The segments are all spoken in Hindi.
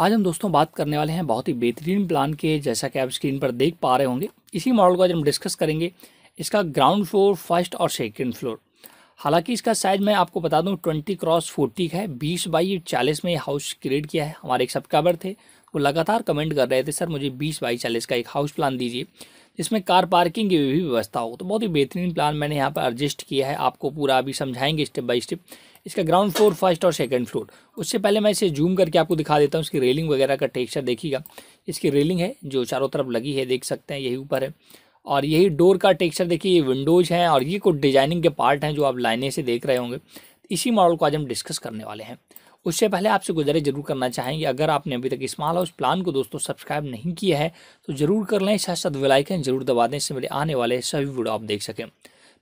आज हम दोस्तों बात करने वाले हैं बहुत ही बेहतरीन प्लान के जैसा कि आप स्क्रीन पर देख पा रहे होंगे इसी मॉडल को आज हम डिस्कस करेंगे इसका ग्राउंड फ्लोर फर्स्ट और सेकेंड फ्लोर हालांकि इसका साइज मैं आपको बता दूं 20 क्रॉस 40 का है 20 बाई 40 में हाउस क्रिएट किया है हमारे एक सबकाबर थे वो लगातार कमेंट कर रहे थे सर मुझे बीस बाई चालीस का एक हाउस प्लान दीजिए जिसमें कार पार्किंग की भी व्यवस्था हो तो बहुत ही बेहतरीन प्लान मैंने यहाँ पर एडजस्ट किया है आपको पूरा अभी समझाएंगे स्टेप बाय स्टेप इसका ग्राउंड फ्लोर फर्स्ट और सेकंड फ्लोर उससे पहले मैं इसे जूम करके आपको दिखा देता हूँ इसकी रेलिंग वगैरह का टेक्सचर देखिएगा इसकी रेलिंग है जो चारों तरफ लगी है देख सकते हैं यही ऊपर है और यही डोर का टेक्स्चर देखिए ये विंडोज़ हैं और ये कुछ डिजाइनिंग के पार्ट हैं जो आप लाइने से देख रहे होंगे इसी मॉडल को आज हम डिस्कस करने वाले हैं उससे पहले आपसे गुजारिश जरूर करना चाहेंगे अगर आपने अभी तक स्मॉल हाउस प्लान को दोस्तों सब्सक्राइब नहीं किया है तो जरूर कर लें साथ साथ वेलाइकन जरूर दबा दें इससे मेरे आने वाले सभी वीडियो आप देख सकें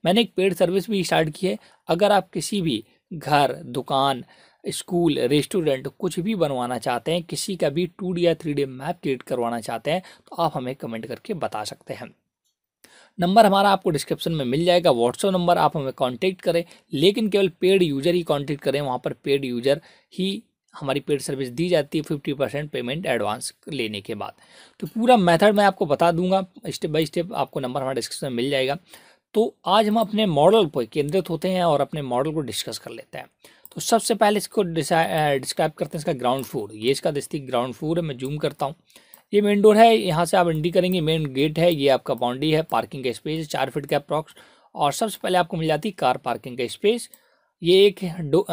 मैंने एक पेड सर्विस भी स्टार्ट की है अगर आप किसी भी घर दुकान स्कूल रेस्टोरेंट कुछ भी बनवाना चाहते हैं किसी का भी टू डी या थ्री डी मैप क्रिएट करवाना चाहते हैं तो आप हमें कमेंट करके बता सकते हैं नंबर हमारा आपको डिस्क्रिप्शन में मिल जाएगा व्हाट्सअप नंबर आप हमें कॉन्टैक्ट करें लेकिन केवल पेड यूजर ही कॉन्टैक्ट करें वहाँ पर पेड यूजर ही हमारी पेड सर्विस दी जाती है फिफ्टी परसेंट पेमेंट एडवांस लेने के बाद तो पूरा मेथड मैं आपको बता दूंगा स्टेप बाय स्टेप आपको नंबर हमारे डिस्क्रिप्शन में मिल जाएगा तो आज हम अपने मॉडल पर केंद्रित होते हैं और अपने मॉडल को डिस्कस कर लेते हैं तो सबसे पहले इसको डिस्क्राइब करते हैं इसका ग्राउंड फ्लोर ये इसका दस्ती ग्राउंड फ्लोर है मैं जूम करता हूँ ये मेन डोर है यहाँ से आप एंट्री करेंगे मेन गेट है ये आपका बाउंड्री है पार्किंग का स्पेस चार फीट का अप्रॉक्स और सबसे पहले आपको मिल जाती है कार पार्किंग का स्पेस ये एक डो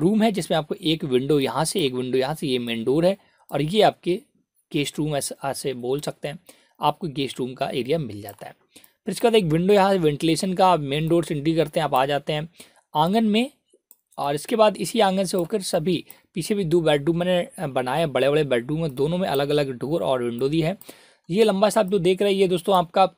रूम है जिसमें आपको एक विंडो यहाँ से एक विंडो यहाँ से ये मेन डोर है और ये आपके गेस्ट रूम ऐसे बोल सकते हैं आपको गेस्ट रूम का एरिया मिल जाता है फिर इसके बाद एक विंडो यहाँ से वेंटिलेशन का आप मेन डोर से एंट्री करते हैं आप आ जाते हैं आंगन में और इसके बाद इसी आंगन से होकर सभी पीछे भी दो बेडरूम मैंने बनाए हैं बड़े बड़े बेडरूम हैं दोनों में अलग अलग डोर और विंडो दी है ये लंबा सा आप जो देख रहे हैं ये दोस्तों आपका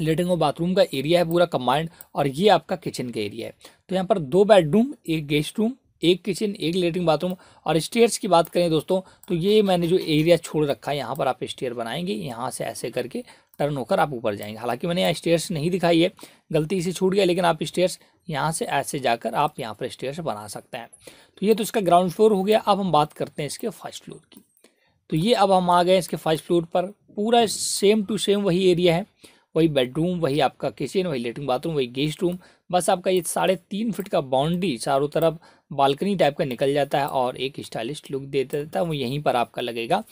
लेटरिन और बाथरूम का एरिया है पूरा कम्बाइंड और ये आपका किचन का एरिया है तो यहाँ पर दो बेडरूम एक गेस्ट रूम एक किचन एक लेटरिन बाथरूम और स्टेयर्स की बात करें दोस्तों तो ये मैंने जो एरिया छोड़ रखा है यहाँ पर आप स्टेयर बनाएंगे यहाँ से ऐसे करके टर्न होकर आप ऊपर जाएंगे हालांकि मैंने यहाँ स्टेयर्स नहीं दिखाई है गलती से छूट गया लेकिन आप स्टेयर्स यहाँ से ऐसे जाकर आप यहाँ पर स्टेयर्स बना सकते हैं तो ये तो इसका ग्राउंड फ्लोर हो गया अब हम बात करते हैं इसके फर्स्ट फ्लोर की तो ये अब हम आ गए इसके फर्स्ट फ्लोर पर पूरा सेम टू सेम वही एरिया है वही बेडरूम वही आपका किचन वही लेटरिन बाथरूम वही गेस्ट रूम बस आपका ये साढ़े तीन फिट का बाउंड्री चारों तरफ बालकनी टाइप का निकल जाता है और एक स्टाइलिश लुक दे देता है वो यहीं पर आपका लगेगा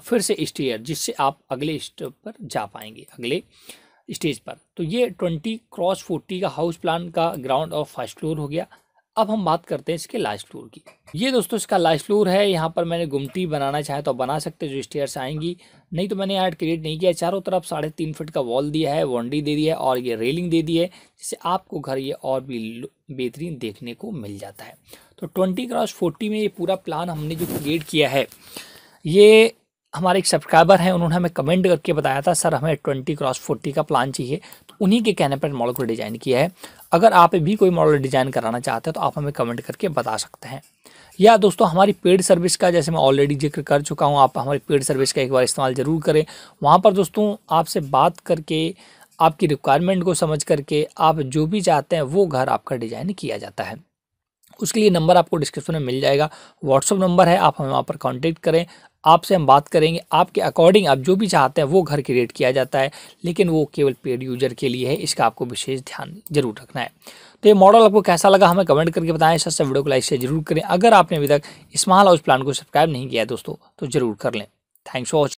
फिर से स्टेयर जिससे आप अगले स्टेप पर जा पाएंगे अगले स्टेज पर तो ये ट्वेंटी क्रॉस फोर्टी का हाउस प्लान का ग्राउंड और फर्स्ट फ्लोर हो गया अब हम बात करते हैं इसके लास्ट फ्लोर की ये दोस्तों इसका लास्ट फ्लोर है यहाँ पर मैंने गुमटी बनाना चाहे तो बना सकते जो स्टेयर्स आएंगी नहीं तो मैंने यहाँ क्रिएट नहीं किया चारों तरफ साढ़े तीन फिट का वॉल दिया है वॉन्डी दे दी है और ये रेलिंग दे दी है जिससे आपको घर ये और भी बेहतरीन देखने को मिल जाता है तो ट्वेंटी क्रॉस फोर्टी में ये पूरा प्लान हमने जो क्रिएट किया है ये हमारे एक सब्सक्राइबर हैं उन्होंने हमें कमेंट करके बताया था सर हमें ट्वेंटी क्रॉस फोर्टी का प्लान चाहिए तो उन्हीं के कहने पर मॉडल को डिज़ाइन किया है अगर आप भी कोई मॉडल डिज़ाइन कराना चाहते हैं तो आप हमें कमेंट करके बता सकते हैं या दोस्तों हमारी पेड सर्विस का जैसे मैं ऑलरेडी जिक्र कर चुका हूँ आप हमारी पेड सर्विस का एक बार इस्तेमाल ज़रूर करें वहाँ पर दोस्तों आपसे बात करके आपकी रिक्वायरमेंट को समझ करके आप जो भी चाहते हैं वो घर आपका डिज़ाइन किया जाता है उसके लिए नंबर आपको डिस्क्रिप्शन में मिल जाएगा व्हाट्सअप नंबर है आप हमें वहाँ पर कॉन्टेक्ट करें आपसे हम बात करेंगे आपके अकॉर्डिंग आप जो भी चाहते हैं वो घर क्रिएट किया जाता है लेकिन वो केवल पेड यूजर के लिए है इसका आपको विशेष ध्यान जरूर रखना है तो ये मॉडल आपको कैसा लगा हमें कमेंट करके बताएं से वीडियो को लाइक से जरूर करें अगर आपने अभी तक स्मॉल हाउस प्लान को सब्सक्राइब नहीं किया है दोस्तों तो जरूर कर लें थैंक्स फॉर